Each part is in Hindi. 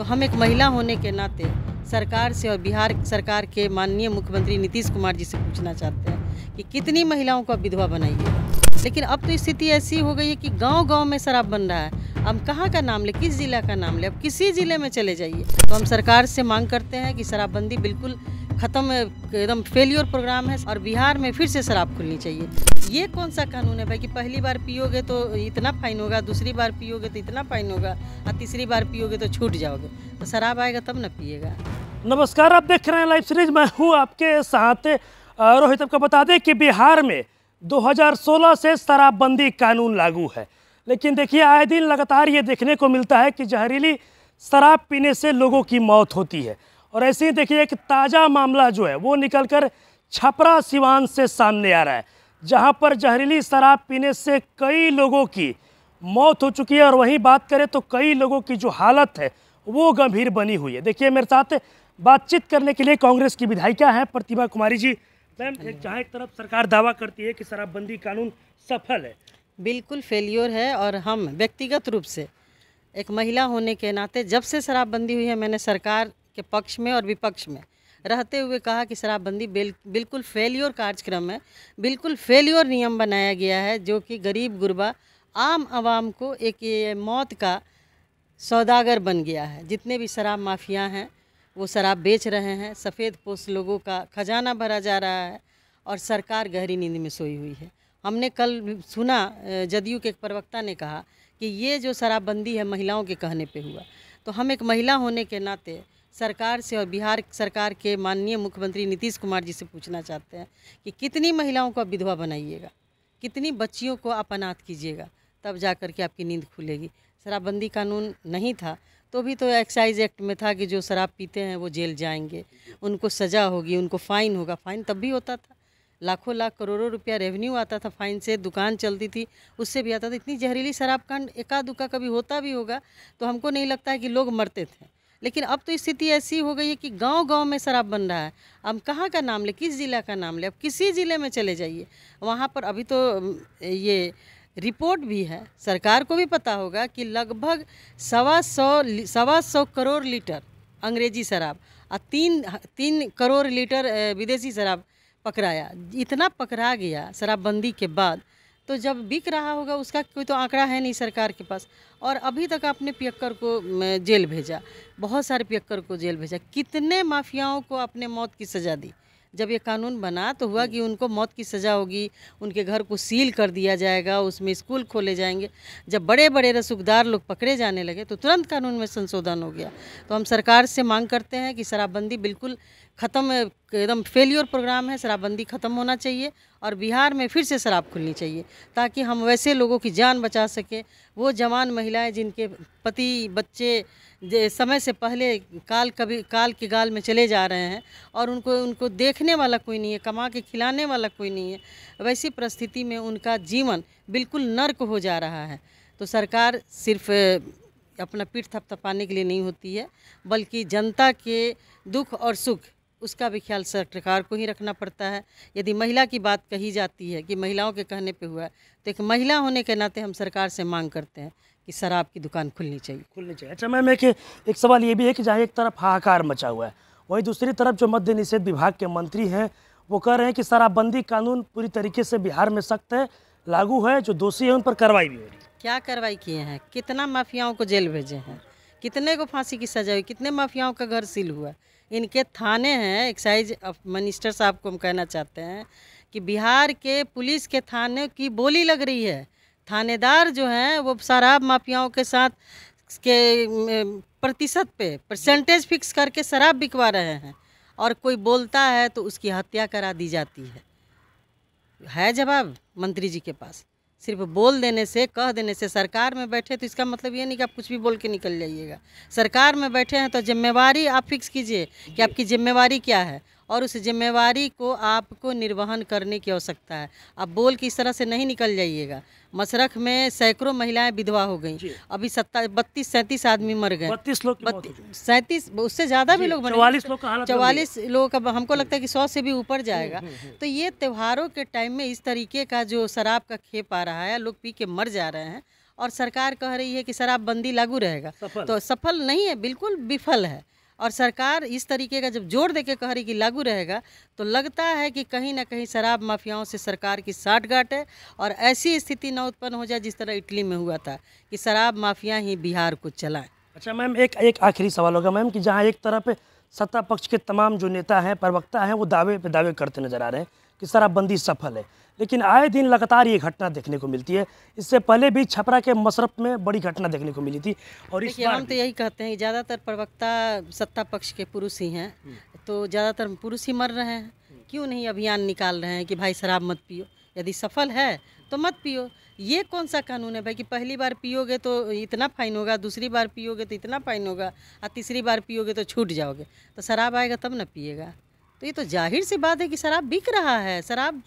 तो हम एक महिला होने के नाते सरकार से और बिहार सरकार के माननीय मुख्यमंत्री नीतीश कुमार जी से पूछना चाहते हैं कि कितनी महिलाओं को विधवा बनाइए लेकिन अब तो स्थिति ऐसी हो गई है कि गांव गांव में शराब बन रहा है अब कहाँ का नाम ले किस ज़िला का नाम ले अब किसी ज़िले में चले जाइए तो हम सरकार से मांग करते हैं कि शराबबंदी बिल्कुल ख़त्म एकदम फेलियर प्रोग्राम है और बिहार में फिर से शराब खुलनी चाहिए ये कौन सा कानून है भाई कि पहली बार पियोगे तो इतना फाइन होगा दूसरी बार पियोगे तो इतना फाइन होगा और तीसरी बार पियोगे तो छूट जाओगे तो शराब आएगा तब ना पिएगा नमस्कार आप देख रहे हैं लाइव सीरीज मैं हूँ आपके साथ रोहित आपको बता दें कि बिहार में 2016 से शराबबंदी कानून लागू है लेकिन देखिए आए दिन लगातार ये देखने को मिलता है कि जहरीली शराब पीने से लोगों की मौत होती है और ऐसे ही देखिए एक ताज़ा मामला जो है वो निकलकर छपरा सिवान से सामने आ रहा है जहां पर जहरीली शराब पीने से कई लोगों की मौत हो चुकी है और वहीं बात करें तो कई लोगों की जो हालत है वो गंभीर बनी हुई है देखिए मेरे साथ बातचीत करने के लिए कांग्रेस की विधायिका हैं प्रतिभा कुमारी जी मैम जहाँ एक तरफ सरकार दावा करती है कि शराबबंदी कानून सफल है बिल्कुल फेलियोर है और हम व्यक्तिगत रूप से एक महिला होने के नाते जब से शराबबंदी हुई है मैंने सरकार के पक्ष में और विपक्ष में रहते हुए कहा कि शराबबंदी बिल, बिल्कुल फेल्योर कार्यक्रम है बिल्कुल फेल्योर नियम बनाया गया है जो कि गरीब गुरबा आम आवाम को एक ये मौत का सौदागर बन गया है जितने भी शराब माफिया हैं वो शराब बेच रहे हैं सफ़ेद पोष लोगों का खजाना भरा जा रहा है और सरकार गहरी नींद में सोई हुई है हमने कल सुना जदयू के एक प्रवक्ता ने कहा कि ये जो शराबबंदी है महिलाओं के कहने पे हुआ तो हम एक महिला होने के नाते सरकार से और बिहार सरकार के माननीय मुख्यमंत्री नीतीश कुमार जी से पूछना चाहते हैं कि कितनी महिलाओं को आप विधवा बनाइएगा कितनी बच्चियों को आप अनाथ कीजिएगा तब जा करके के आपकी नींद खुलेगी शराबबंदी कानून नहीं था तो भी तो एक्साइज एक्ट में था कि जो शराब पीते हैं वो जेल जाएंगे उनको सज़ा होगी उनको फ़ाइन होगा फ़ाइन तब भी होता था लाखों लाख करोड़ों रुपया रेवेन्यू आता था फाइन से दुकान चलती थी उससे भी आता था इतनी जहरीली शराब कांड एकाध दुका कभी होता भी होगा तो हमको नहीं लगता है कि लोग मरते थे लेकिन अब तो स्थिति ऐसी हो गई है कि गांव गांव में शराब बन रहा है अब कहाँ का नाम ले किस ज़िला का नाम ले अब किसी ज़िले में चले जाइए वहाँ पर अभी तो ये रिपोर्ट भी है सरकार को भी पता होगा कि लगभग सवा सौ सवा सौ करोड़ लीटर अंग्रेजी शराब और तीन तीन करोड़ लीटर विदेशी शराब पकड़ाया इतना पकड़ा गया शराबबंदी के बाद तो जब बिक रहा होगा उसका कोई तो आंकड़ा है नहीं सरकार के पास और अभी तक आपने पियक्कर को जेल भेजा बहुत सारे पियक्कर को जेल भेजा कितने माफियाओं को आपने मौत की सज़ा दी जब ये कानून बना तो हुआ कि उनको मौत की सज़ा होगी उनके घर को सील कर दिया जाएगा उसमें स्कूल खोले जाएंगे जब बड़े बड़े रसूखदार लोग पकड़े जाने लगे तो तुरंत कानून में संशोधन हो गया तो हम सरकार से मांग करते हैं कि शराबबंदी बिल्कुल ख़त्म एकदम फेलियर प्रोग्राम है शराबबंदी ख़त्म होना चाहिए और बिहार में फिर से शराब खुलनी चाहिए ताकि हम वैसे लोगों की जान बचा सकें वो जवान महिलाएं जिनके पति बच्चे समय से पहले काल कभी काल के गाल में चले जा रहे हैं और उनको उनको देखने वाला कोई नहीं है कमा के खिलाने वाला कोई नहीं है वैसी परिस्थिति में उनका जीवन बिल्कुल नर्क हो जा रहा है तो सरकार सिर्फ अपना पीठ थपथपाने के लिए नहीं होती है बल्कि जनता के दुख और सुख उसका भी ख्याल सरकार को ही रखना पड़ता है यदि महिला की बात कही जाती है कि महिलाओं के कहने पे हुआ है तो एक महिला होने के नाते हम सरकार से मांग करते हैं कि शराब की दुकान खुलनी चाहिए खुलनी चाहिए अच्छा मैम एक एक सवाल ये भी है कि जहाँ एक तरफ हाहाकार मचा हुआ है वहीं दूसरी तरफ जो मद्य निषेध विभाग के मंत्री हैं वो कह रहे हैं कि शराबबंदी कानून पूरी तरीके से बिहार में सख्त है लागू है जो दोषी है उन पर कार्रवाई भी हो रही है क्या कार्रवाई किए हैं कितना माफियाओं को जेल भेजे हैं कितने को फांसी की सजा हुई कितने माफियाओं का घर सील हुआ इनके थाने हैं एक्साइज मिनिस्टर साहब को हम कहना चाहते हैं कि बिहार के पुलिस के थाने की बोली लग रही है थानेदार जो हैं वो शराब माफियाओं के साथ के प्रतिशत पे परसेंटेज फिक्स करके शराब बिकवा रहे हैं और कोई बोलता है तो उसकी हत्या करा दी जाती है है जवाब मंत्री जी के पास सिर्फ बोल देने से कह देने से सरकार में बैठे तो इसका मतलब ये नहीं कि आप कुछ भी बोल के निकल जाइएगा सरकार में बैठे हैं तो जिम्मेवारी आप फिक्स कीजिए कि आपकी जिम्मेवारी क्या है और उस जिम्मेवारी को आपको निर्वहन करने की आवश्यकता है अब बोल किस इस तरह से नहीं निकल जाइएगा मशरख में सैकड़ों महिलाएं विधवा हो गई अभी सत्ता बत्तीस सैंतीस आदमी मर गए बत्तीस लोग सैंतीस उससे ज़्यादा भी लोग चौवालीस लोग चौवालीस लोग अब हमको लगता है कि सौ से भी ऊपर हम्म, जाएगा हम्म, हम्म। तो ये त्योहारों के टाइम में इस तरीके का जो शराब का खेप आ रहा है लोग पी के मर जा रहे हैं और सरकार कह रही है कि शराबबंदी लागू रहेगा तो सफल नहीं है बिल्कुल विफल है और सरकार इस तरीके का जब जोर दे के कह रही कि लागू रहेगा तो लगता है कि कहीं ना कहीं शराब माफियाओं से सरकार की साठगांठ है और ऐसी स्थिति ना उत्पन्न हो जाए जिस तरह इटली में हुआ था कि शराब माफिया ही बिहार को चलाएं अच्छा मैम एक एक आखिरी सवाल होगा मैम कि जहाँ एक तरफ सत्ता पक्ष के तमाम जो नेता हैं प्रवक्ता हैं वो दावे पे दावे करते नजर आ रहे हैं कि शराबबंदी सफल है लेकिन आए दिन लगातार ये घटना देखने को मिलती है इससे पहले भी छपरा के मशरफ में बड़ी घटना देखने को मिली थी और इस हम तो यही कहते हैं ज़्यादातर प्रवक्ता सत्ता पक्ष के पुरुष ही हैं हम्म। तो ज़्यादातर पुरुष ही मर रहे हैं क्यों नहीं अभियान निकाल रहे हैं कि भाई शराब मत पियो यदि सफल है तो मत पियो ये कौन सा कानून है भाई कि पहली बार पियोगे तो इतना फाइन होगा दूसरी बार पियोगे तो इतना फाइन होगा और तीसरी बार पियोगे तो छूट जाओगे तो शराब आएगा तब ना पिएगा तो ये तो जाहिर सी बात है कि शराब बिक रहा है शराब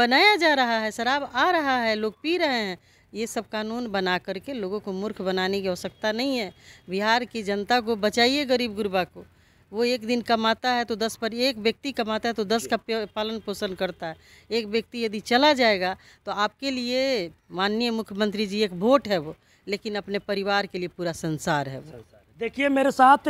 बनाया जा रहा है शराब आ रहा है लोग पी रहे हैं ये सब कानून बना करके लोगों को मूर्ख बनाने की आवश्यकता नहीं है बिहार की जनता को बचाइए गरीब गुरबा को वो एक दिन कमाता है तो दस पर एक व्यक्ति कमाता है तो दस का पालन पोषण करता है एक व्यक्ति यदि चला जाएगा तो आपके लिए माननीय मुख्यमंत्री जी एक वोट है वो लेकिन अपने परिवार के लिए पूरा संसार है वो देखिए मेरे साथ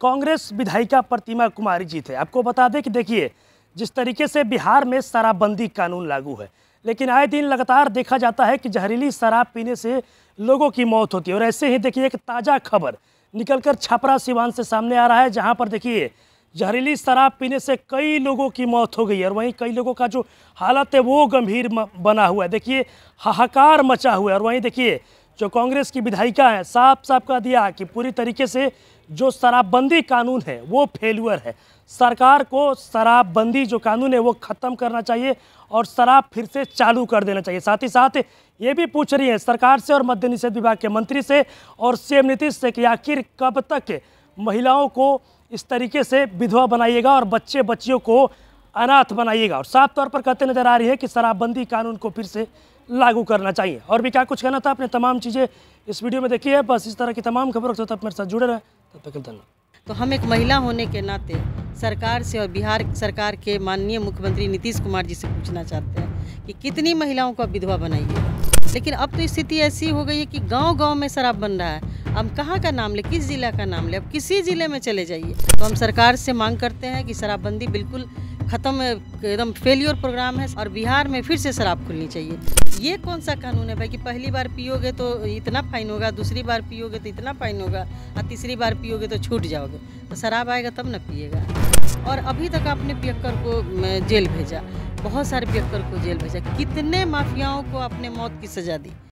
कांग्रेस विधायिका प्रतिमा कुमारी जी थे आपको बता दें कि देखिए जिस तरीके से बिहार में शराबबंदी कानून लागू है लेकिन आए दिन लगातार देखा जाता है कि जहरीली शराब पीने से लोगों की मौत होती है और ऐसे ही देखिए एक ताज़ा खबर निकलकर छपरा सिवान से सामने आ रहा है जहां पर देखिए जहरीली शराब पीने से कई लोगों की मौत हो गई है और वहीं कई लोगों का जो हालत है वो गंभीर बना हुआ है देखिए हाहाकार मचा हुआ है और वहीं देखिए जो कांग्रेस की विधायिका हैं साफ साफ कह दिया कि पूरी तरीके से जो शराबबंदी कानून है वो फेलुअर है सरकार को शराबबंदी जो कानून है वो ख़त्म करना चाहिए और शराब फिर से चालू कर देना चाहिए साथ ही साथ ये भी पूछ रही है सरकार से और मद्य निषेध विभाग के मंत्री से और सीएम नीतीश से कि आखिर कब तक महिलाओं को इस तरीके से विधवा बनाइएगा और बच्चे बच्चियों को अनाथ बनाइएगा और साफ तौर पर कहते नज़र आ रही है कि शराबबंदी कानून को फिर से लागू करना चाहिए और भी क्या कुछ कहना था आपने तमाम चीज़ें इस वीडियो में देखी है बस इस तरह की तमाम खबरों के साथ मेरे साथ जुड़े रहें तब तक तो हम एक महिला होने के नाते सरकार से और बिहार सरकार के माननीय मुख्यमंत्री नीतीश कुमार जी से पूछना चाहते हैं कि कितनी महिलाओं को विधवा बनाइए लेकिन अब तो स्थिति ऐसी हो गई है कि गांव गांव में शराब बन रहा है हम कहाँ का नाम लें किस ज़िला का नाम लें अब किसी ज़िले में चले जाइए तो हम सरकार से मांग करते हैं कि शराबबंदी बिल्कुल ख़त्म एकदम फेल्योर प्रोग्राम है और बिहार में फिर से शराब खुलनी चाहिए ये कौन सा कानून है भाई कि पहली बार पियोगे तो इतना फाइन होगा दूसरी बार पियोगे तो इतना फाइन होगा और तीसरी बार पियोगे तो छूट जाओगे तो शराब आएगा तब ना पिएगा और अभी तक आपने पियक्कर को जेल भेजा बहुत सारे पियक्कर को जेल भेजा कितने माफियाओं को आपने मौत की सज़ा दी